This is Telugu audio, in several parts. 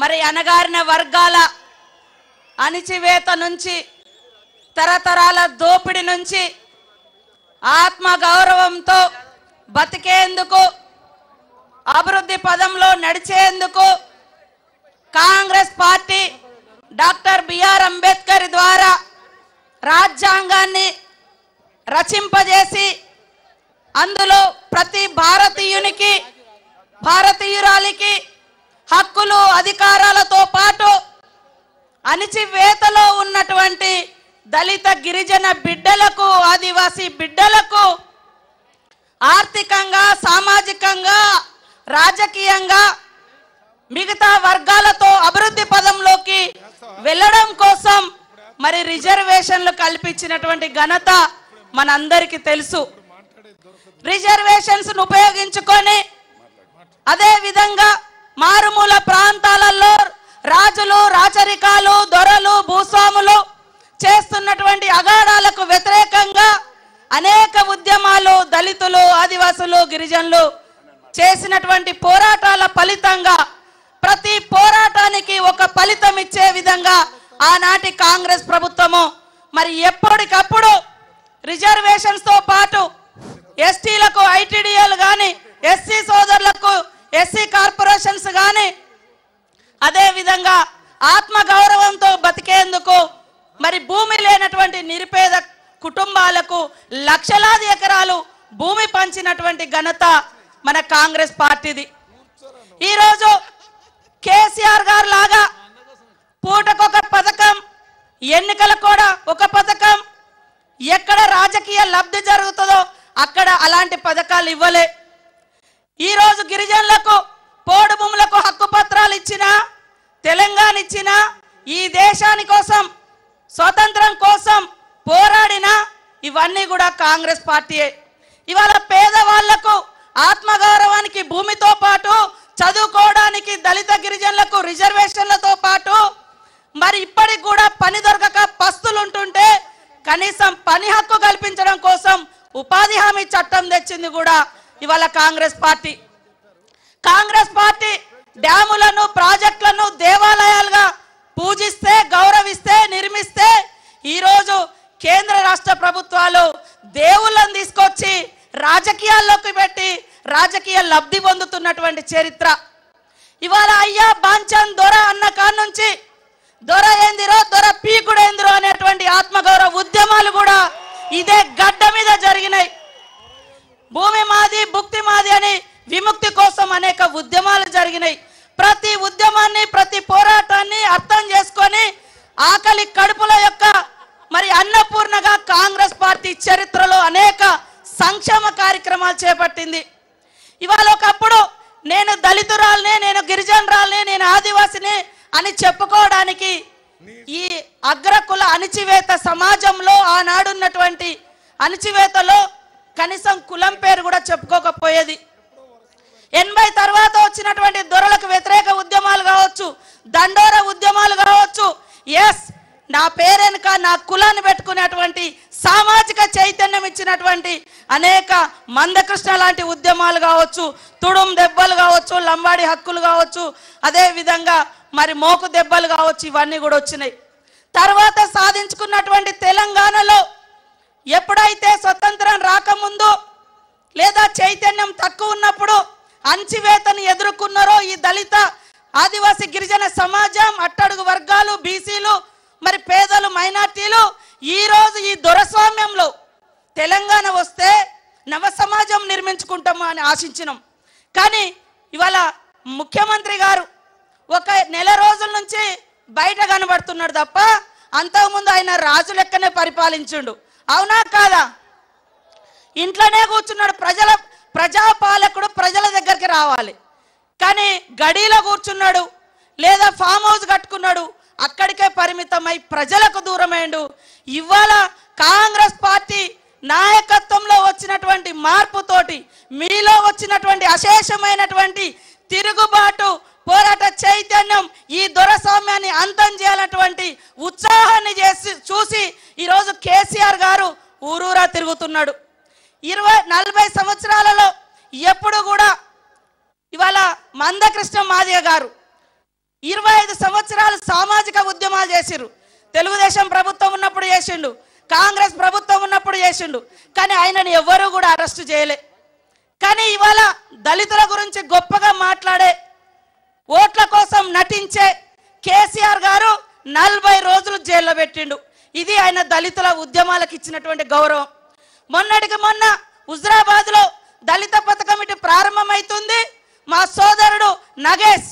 మరి అనగారిన వర్గాల అణిచివేత నుంచి తరతరాల దోపిడి నుంచి ఆత్మ గౌరవంతో బతికేందుకు అభివృద్ధి పదంలో నడిచేందుకు Congress party doctor B R Ambedkar ద్వారా రాజ్యాంగాన్ని రచింపజేసి అందులో ప్రతి భారతీయునికి భారతీయురాలికి హక్కులు అధికారాలతో పాటు అణిచివేతలో ఉన్నటువంటి దళిత గిరిజన బిడ్డలకు ఆదివాసీ బిడ్డలకు ఆర్థికంగా సామాజికంగా రాజకీయంగా మిగతా వర్గాలతో అభివృద్ధి పదంలోకి వెళ్ళడం కోసం మరి రిజర్వేషన్లు కల్పించినటువంటి ఘనత మనందరికీ తెలుసు రిజర్వేషన్స్ ఉపయోగించుకొని అదే విధంగా మారుమూల ప్రాంతాలలో రాజులు రాచరికాలు దొరలు భూస్వాములు చేస్తున్నటువంటి అగాడాలకు వ్యతిరేకంగా అనేక ఉద్యమాలు దళితులు ఆదివాసులు గిరిజనులు చేసినటువంటి పోరాటాల ఫలితంగా ప్రతి పోరాటానికి ఒక ఫలితం ఇచ్చే విధంగా ఆనాటి కాంగ్రెస్ ప్రభుత్వము మరి ఎప్పటికప్పుడు రిజర్వేషన్స్తో పాటు ఎస్టీలకు ఐటీడీఎలు కానీ ఎస్సీ సోదరులకు ఎస్సీ కార్పొరేషన్స్ కానీ అదేవిధంగా ఆత్మగౌరవంతో బతికేందుకు మరి భూమి లేనటువంటి నిరుపేద కుటుంబాలకు లక్షలాది ఎకరాలు భూమి పంచినటువంటి ఘనత మన కాంగ్రెస్ పార్టీది ఈరోజు కేసీఆర్ గారు లాగా పూటకొక పథకం ఎన్నికల కూడా ఒక పథకం ఎక్కడ రాజకీయ లబ్ధి జరుగుతుందో అక్కడ అలాంటి పథకాలు ఇవ్వలే ఈరోజు గిరిజనులకు పోడు భూములకు హక్కు పత్రాలు ఇచ్చిన తెలంగాణ ఇచ్చిన ఈ దేశాని కోసం స్వతంత్రం కోసం పోరాడిన ఇవన్నీ కూడా కాంగ్రెస్ పార్టీయే ఇవాళ పేదవాళ్లకు ఆత్మగౌరవానికి భూమితో పాటు చదువుకోవడానికి దళిత గిరిజనులకు రిజర్వేషన్లతో పాటు మరి ఇప్పటికి కూడా పని దొరకక పస్తులు ఉంటుంటే కనీసం పని హక్కు కల్పించడం కోసం ఉపాధి హామీ చట్టం తెచ్చింది కూడా ఇవాళ కాంగ్రెస్ పార్టీ కాంగ్రెస్ పార్టీ డ్యాములను ప్రాజెక్టులను దేవాలయాలుగా పూజిస్తే గౌరవిస్తే నిర్మిస్తే ఈరోజు కేంద్ర రాష్ట్ర ప్రభుత్వాలు దేవుళ్ళను తీసుకొచ్చి రాజకీయాల్లోకి పెట్టి రాజకీయ లబ్ధి పొందుతున్నటువంటి చరిత్ర ఇవాళ అయ్యా బాంచాన్ దొర అన్న నుంచి దొర ఏందిరో దొర పీకుడేందిరో అనేటువంటి ఆత్మగౌరవ ఉద్యమాలు కూడా ఇదే గడ్డ మీద జరిగినాయి భూమి మాది భుక్తి మాది అని విముక్తి కోసం అనేక ఉద్యమాలు జరిగినాయి ప్రతి ఉద్యమాన్ని ప్రతి పోరాటాన్ని అర్థం చేసుకొని ఆకలి కడుపుల యొక్క మరి అన్నపూర్ణగా కాంగ్రెస్ పార్టీ చరిత్రలో అనేక సంక్షేమ కార్యక్రమాలు చేపట్టింది ఇవాళ ఒకప్పుడు నేను దళితురాల్ని నేను గిరిజనరాల్ని నేను ఆదివాసిని అని చెప్పుకోవడానికి ఈ అగ్రకుల అణిచివేత సమాజంలో ఆనాడున్నటువంటి అణిచివేతలో కనీసం కులం పేరు కూడా చెప్పుకోకపోయేది ఎనభై తర్వాత వచ్చినటువంటి దొరలకు వ్యతిరేక ఉద్యమాలు కావచ్చు దండోర ఉద్యమాలు కావచ్చు ఎస్ నా పేరెనుక నా కులాన్ని పెట్టుకునేటువంటి సామాజిక చైతన్యం ఇచ్చినటువంటి అనేక మందకృష్ణ లాంటి ఉద్యమాలు కావచ్చు తుడుం దెబ్బలు కావచ్చు లంబాడి హక్కులు కావచ్చు అదేవిధంగా మరి మోకు దెబ్బలు కావచ్చు ఇవన్నీ కూడా వచ్చినాయి తర్వాత సాధించుకున్నటువంటి తెలంగాణలో ఎప్పుడైతే స్వతంత్రం రాకముందు లేదా చైతన్యం తక్కువ ఉన్నప్పుడు అంచివేతను ఎదుర్కొన్నారో ఈ దళిత ఆదివాసీ గిరిజన సమాజం అట్టడుగు వర్గాలు బీసీలు మరి పేదలు మైనార్టీలు ఈరోజు ఈ దురస్వామ్యంలో తెలంగాణ వస్తే నవ సమాజం నిర్మించుకుంటాము అని ఆశించినాం కానీ ఇవాళ ముఖ్యమంత్రి గారు ఒక నెల రోజుల నుంచి బయట కనబడుతున్నాడు తప్ప అంతకుముందు ఆయన రాజు లెక్కనే పరిపాలించుండు అవునా కాదా ఇంట్లోనే కూర్చున్నాడు ప్రజల ప్రజాపాలకుడు ప్రజల దగ్గరికి రావాలి కానీ గడిలో కూర్చున్నాడు లేదా ఫామ్ హౌస్ కట్టుకున్నాడు అక్కడికే పరిమితమై ప్రజలకు దూరమైండు ఇవాళ కాంగ్రెస్ పార్టీ నాయకత్వంలో వచ్చినటువంటి మార్పుతోటి మీలో వచ్చినటువంటి అశేషమైనటువంటి తిరుగుబాటు పోరాట చైతన్యం ఈ దురస్వామ్యాన్ని అంతం చేయాలన్నటువంటి ఉత్సాహాన్ని చేసి చూసి ఈరోజు కేసీఆర్ గారు ఊరూరా తిరుగుతున్నాడు ఇరవై నలభై సంవత్సరాలలో ఎప్పుడు కూడా ఇవాళ మందకృష్ణ మాదయ్య గారు ఇరవై ఐదు సంవత్సరాలు సామాజిక ఉద్యమాలు చేసిరు తెలుగుదేశం ప్రభుత్వం ఉన్నప్పుడు చేసిండు కాంగ్రెస్ ప్రభుత్వం ఉన్నప్పుడు చేసిండు కానీ ఆయనను ఎవరూ కూడా అరెస్టు చేయలే కానీ ఇవాళ దళితుల గురించి గొప్పగా మాట్లాడే ఓట్ల కోసం నటించే కేసీఆర్ గారు నలభై రోజులు జైల్లో పెట్టిండు ఇది ఆయన దళితుల ఉద్యమాలకు ఇచ్చినటువంటి గౌరవం మొన్నటికి మొన్న హుజరాబాద్లో దళిత పథకం ఇటు ప్రారంభమైతుంది మా సోదరుడు నగేష్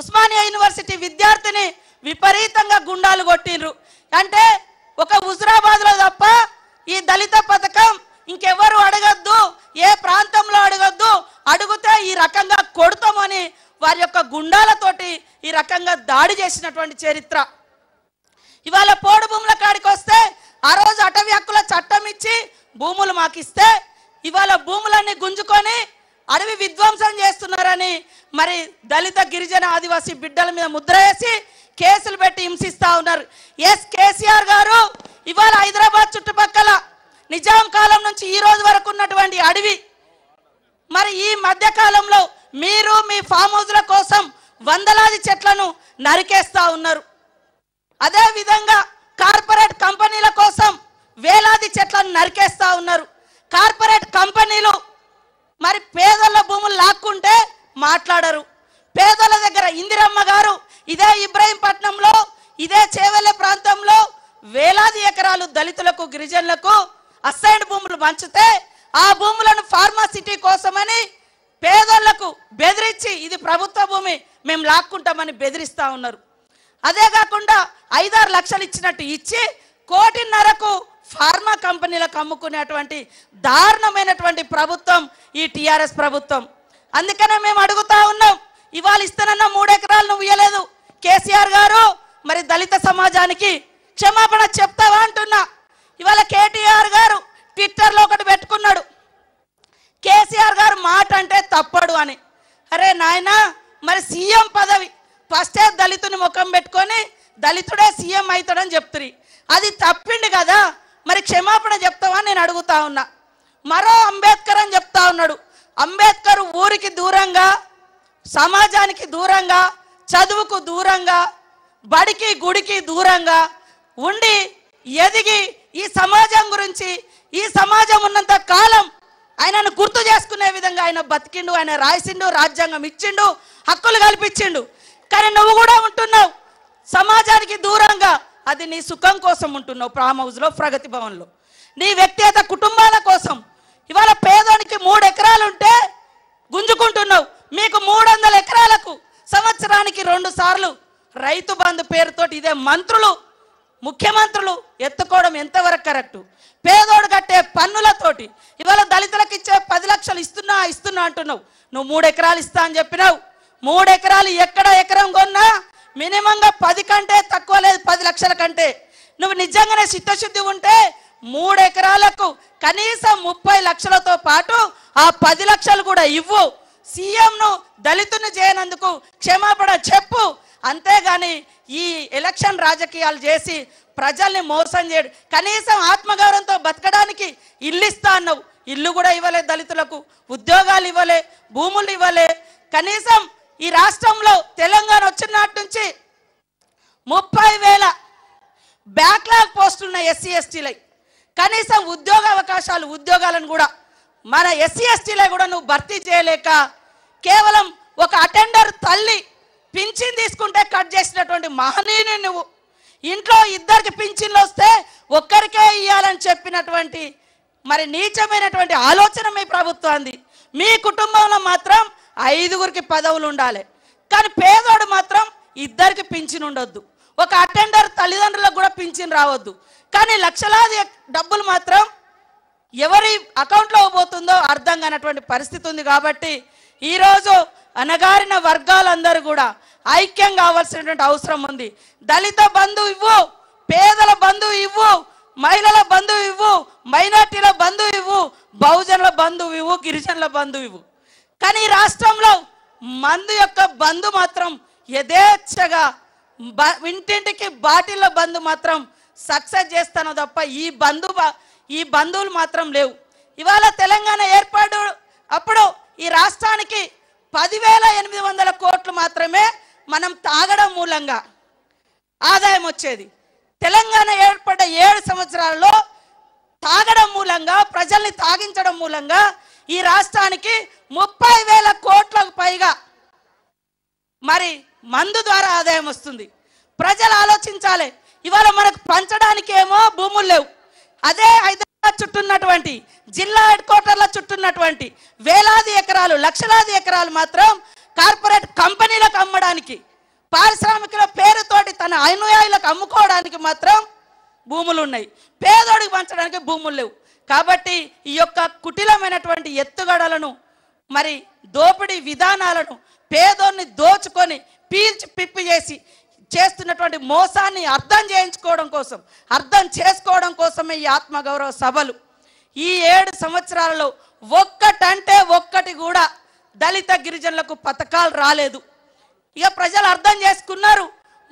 ఉస్మానియా యూనివర్సిటీ విద్యార్థిని విపరీతంగా గుండాలు కొట్టిండ్రు అంటే ఒక హుజరాబాద్లో తప్ప ఈ దళిత పథకం ఇంకెవ్వరు అడగద్దు ఏ ప్రాంతంలో అడగద్దు అడిగితే ఈ రకంగా కొడతామని వారి యొక్క గుండాలతోటి ఈ రకంగా దాడి చేసినటువంటి చరిత్ర ఇవాళ పోడు భూముల కాడికి వస్తే ఆ రోజు అటవీ హక్కుల చట్టం ఇచ్చి భూములు మాకిస్తే ఇవాళ భూములన్నీ గుంజుకొని అడవి విధ్వంసం చేస్తున్నారని మరి దళిత గిరిజన ఆదివాసీ బిడ్డల మీద ముద్ర వేసి కేసులు పెట్టి హింసిస్తూ ఉన్నారు ఎస్ కేసీఆర్ గారు ఇవాళ హైదరాబాద్ చుట్టుపక్కల నిజాం కాలం నుంచి ఈ రోజు వరకు ఉన్నటువంటి అడవి మరి ఈ మధ్యకాలంలో మీరు మీ ఫామ్ హౌస్ల కోసం వందలాది చెట్లను నరికేస్తూ ఉన్నారు అదేవిధంగా కార్పొరేట్ కంపెనీల కోసం వేలాది చెట్లను నరికేస్తూ ఉన్నారు కార్పొరేట్ కంపెనీలు మరి పేదల భూములు లాక్కుంటే మాట్లాడరు పేదల దగ్గర ఇందిరమ్మ గారు ఇదే ఇబ్రాహీంపట్నంలో ఇదే చేవల్లె ప్రాంతంలో వేలాది ఎకరాలు దళితులకు గిరిజనులకు అసైన్డ్ భూములు పంచితే ఆ భూములను ఫార్మాసిటీ కోసమని పేదలకు బెదిరించి ఇది ప్రభుత్వ భూమి మేము లాక్కుంటామని బెదిరిస్తూ ఉన్నారు అదే కాకుండా ఐదారు లక్షలు ఇచ్చినట్టు ఇచ్చి కోటిన్నరకు ఫార్మా కంపెనీలకు అమ్ముకునేటువంటి దారుణమైనటువంటి ప్రభుత్వం ఈ టీఆర్ఎస్ ప్రభుత్వం అందుకనే మేము అడుగుతా ఉన్నాం ఇవాళ ఇస్తానన్న మూడెకరాలు నువ్వు ఇయ్యలేదు కేసీఆర్ గారు మరి దళిత సమాజానికి క్షమాపణ చెప్తావా అంటున్నా ఇవాళ కేటీఆర్ గారు ట్విట్టర్లో ఒకటి పెట్టుకున్నాడు కేసీఆర్ గారు మాట అయితాడని చెప్తురి అది తప్పిండు కదా మరి క్షమాపణ చెప్తావా నేను అడుగుతా ఉన్నా మరో అంబేద్కర్ అని చెప్తా ఉన్నాడు అంబేద్కర్ ఊరికి దూరంగా సమాజానికి దూరంగా చదువుకు దూరంగా బడికి గుడికి దూరంగా ఉండి ఎదిగి ఈ సమాజం గురించి ఈ సమాజం ఉన్నంత కాలం ఆయనను గుర్తు చేసుకునే విధంగా ఆయన బతికిండు ఆయన రాసిండు రాజ్యాంగం ఇచ్చిండు హక్కులు కల్పించిండు కానీ నువ్వు కూడా ఉంటున్నావు సమాజానికి దూరంగా అది నీ సుఖం కోసం ఉంటున్నావు ఫామ్ హౌస్లో ప్రగతి భవన్లో నీ వ్యక్తిగత కుటుంబాల కోసం ఇవాళ పేదోనికి మూడు ఎకరాలు ఉంటే గుంజుకుంటున్నావు మీకు మూడు వందల ఎకరాలకు సంవత్సరానికి రెండు సార్లు రైతు బంధు పేరుతోటి ఇదే మంత్రులు ముఖ్యమంత్రులు ఎత్తుకోవడం ఎంతవరకు కరెక్టు పేదోడు కట్టే పన్నులతోటి ఇవాళ దళితులకు ఇచ్చే పది లక్షలు ఇస్తున్నా ఇస్తున్నా అంటున్నావు నువ్వు మూడు ఎకరాలు ఇస్తా అని చెప్పినావు మూడు ఎకరాలు ఎక్కడ ఎకరం కొన్నా మినిమంగా పది కంటే తక్కువ లేదు పది లక్షల కంటే నువ్వు నిజంగానే చిత్తశుద్ధి ఉంటే మూడు ఎకరాలకు కనీసం ముప్పై లక్షలతో పాటు ఆ పది లక్షలు కూడా ఇవ్వు సీఎంను దళితుని చేయనందుకు క్షమాపణ చెప్పు అంతేగాని ఈ ఎలక్షన్ రాజకీయాలు చేసి ప్రజల్ని మోసం చేయడు కనీసం ఆత్మగౌరవంతో బతకడానికి ఇల్లు ఇస్తా అన్నావు ఇల్లు కూడా ఇవ్వలే దళితులకు ఉద్యోగాలు ఇవ్వలే భూములు ఇవ్వలే కనీసం ఈ రాష్ట్రంలో తెలంగాణ వచ్చినాటి నుంచి ముప్పై వేల బ్యాక్లాగ్ పోస్టులున్న ఉన్న ఎస్సీ ఎస్టీలై కనీసం ఉద్యోగ అవకాశాలు ఉద్యోగాలను కూడా మన ఎస్సీ ఎస్టీలై కూడా నువ్వు భర్తీ చేయలేక కేవలం ఒక అటెండర్ తల్లి పింఛన్ తీసుకుంటే కట్ చేసినటువంటి మహనీయుని నువ్వు ఇంట్లో ఇద్దరికి పింఛన్లు వస్తే ఒక్కరికే ఇవ్వాలని చెప్పినటువంటి మరి నీచమైనటువంటి ఆలోచన మీ ప్రభుత్వాన్ని మీ కుటుంబంలో మాత్రం ఐదుగురికి పదవులు ఉండాలి కానీ పేదోడు మాత్రం ఇద్దరికి పింఛన్ ఉండొద్దు ఒక అటెండర్ తల్లిదండ్రులకు కూడా పింఛన్ రావద్దు కానీ లక్షలాది డబ్బులు మాత్రం ఎవరి అకౌంట్లో పోతుందో అర్థం కానటువంటి పరిస్థితి ఉంది కాబట్టి ఈరోజు అనగారిన వర్గాలందరూ కూడా ఐక్యం కావాల్సినటువంటి అవసరం ఉంది దళిత బంధు ఇవ్వు పేదల బంధు ఇవ్వు మహిళల బంధువు ఇవ్వు మైనార్టీల బంధువు ఇవ్వు బహుజనుల బంధువు ఇవ్వు గిరిజనుల బంధువు ఇవ్వు కానీ రాష్ట్రంలో మందు యొక్క బంధు మాత్రం యథేచ్ఛగా ఇంటింటికి బాటిల్లో బంధు మాత్రం సక్సెస్ చేస్తాను తప్ప ఈ బంధు ఈ బంధువులు మాత్రం లేవు ఇవాళ తెలంగాణ ఏర్పాటు అప్పుడు ఈ రాష్ట్రానికి పదివేల ఎనిమిది వందల కోట్లు మాత్రమే మనం తాగడం మూలంగా ఆదాయం వచ్చేది తెలంగాణ ఏర్పడ్డ ఏడు సంవత్సరాల్లో తాగడం మూలంగా ప్రజల్ని తాగించడం మూలంగా ఈ రాష్ట్రానికి ముప్పై వేల కోట్లకు పైగా మరి మందు ద్వారా ఆదాయం వస్తుంది ప్రజలు ఆలోచించాలి ఇవాళ మనకు పంచడానికి ఏమో భూములు లేవు అదే హైదరాబాద్ చుట్టున్నటువంటి జిల్లా హెడ్ క్వార్టర్ల చుట్టున్నటువంటి వేలాది ఎకరాలు లక్షలాది ఎకరాలు మాత్రం కార్పొరేట్ కంపెనీలకు అమ్మడానికి పారిశ్రామికుల పేరుతోటి తన అనుయాయులకు అమ్ముకోవడానికి మాత్రం భూములు ఉన్నాయి పేదోడికి పంచడానికి భూములు లేవు కాబట్టి ఈ యొక్క కుటిలమైనటువంటి ఎత్తుగడలను మరి దోపిడీ విధానాలను పేదోడిని దోచుకొని పీల్చి పిప్పి చేసి చేస్తున్నటువంటి మోసాన్ని అర్థం చేయించుకోవడం కోసం అర్థం చేసుకోవడం కోసమే ఈ ఆత్మగౌరవ సభలు ఈ ఏడు సంవత్సరాలలో ఒక్కటంటే ఒక్కటి కూడా దళిత గిరిజనులకు పథకాలు రాలేదు ఇక ప్రజలు అర్థం చేసుకున్నారు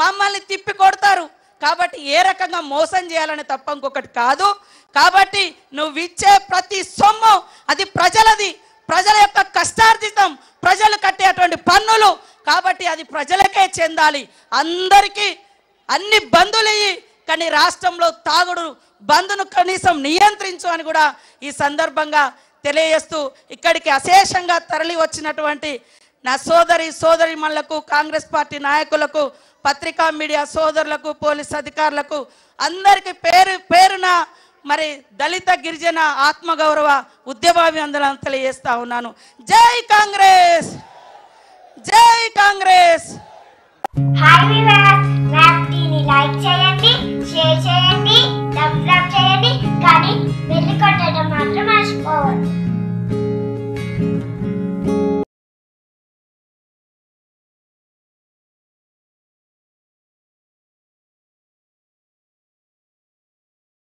మమ్మల్ని తిప్పి కొడతారు కాబట్టి ఏ రకంగా మోసం చేయాలని తప్ప ఇంకొకటి కాదు కాబట్టి నువ్వు ఇచ్చే ప్రతి సొమ్ము అది ప్రజలది ప్రజల యొక్క కష్టార్జితం ప్రజలు కట్టేటువంటి పన్నులు కాబట్టి అది ప్రజలకే చెందాలి అందరికీ అన్ని బంధులయ్యి కానీ రాష్ట్రంలో తాగుడు బంధును కనీసం నియంత్రించు అని కూడా ఈ సందర్భంగా తెలియజేస్తూ ఇక్కడికి అశేషంగా తరలి వచ్చినటువంటి నా సోదరి సోదరిమణులకు కాంగ్రెస్ పార్టీ నాయకులకు పత్రికా మీడియా సోదరులకు పోలీస్ అధికారులకు అందరికీ పేరు పేరున మరి దళిత గిరిజన ఆత్మగౌరవ ఉద్యమాభివందనలు తెలియజేస్తా ఉన్నాను జై కాంగ్రెస్ జై కాంగ్రెస్ మాత్రం మర్చిపోవద్దు